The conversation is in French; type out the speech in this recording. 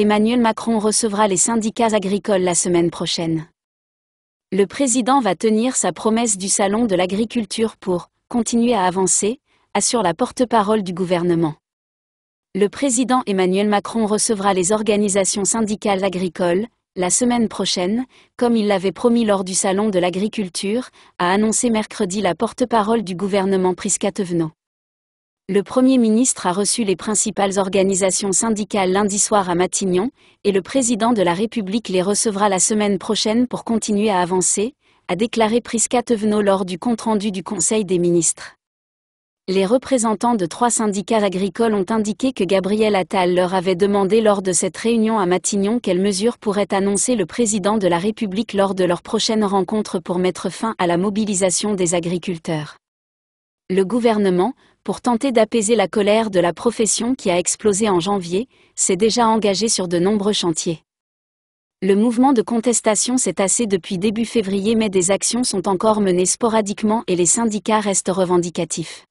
Emmanuel Macron recevra les syndicats agricoles la semaine prochaine. Le président va tenir sa promesse du Salon de l'agriculture pour continuer à avancer, assure la porte-parole du gouvernement. Le président Emmanuel Macron recevra les organisations syndicales agricoles, la semaine prochaine, comme il l'avait promis lors du Salon de l'agriculture, a annoncé mercredi la porte-parole du gouvernement Prisca le Premier ministre a reçu les principales organisations syndicales lundi soir à Matignon, et le président de la République les recevra la semaine prochaine pour continuer à avancer, a déclaré Prisca Tevenot lors du compte-rendu du Conseil des ministres. Les représentants de trois syndicats agricoles ont indiqué que Gabriel Attal leur avait demandé lors de cette réunion à Matignon quelles mesures pourrait annoncer le président de la République lors de leur prochaine rencontre pour mettre fin à la mobilisation des agriculteurs le gouvernement, pour tenter d'apaiser la colère de la profession qui a explosé en janvier, s'est déjà engagé sur de nombreux chantiers. Le mouvement de contestation s'est tassé depuis début février mais des actions sont encore menées sporadiquement et les syndicats restent revendicatifs.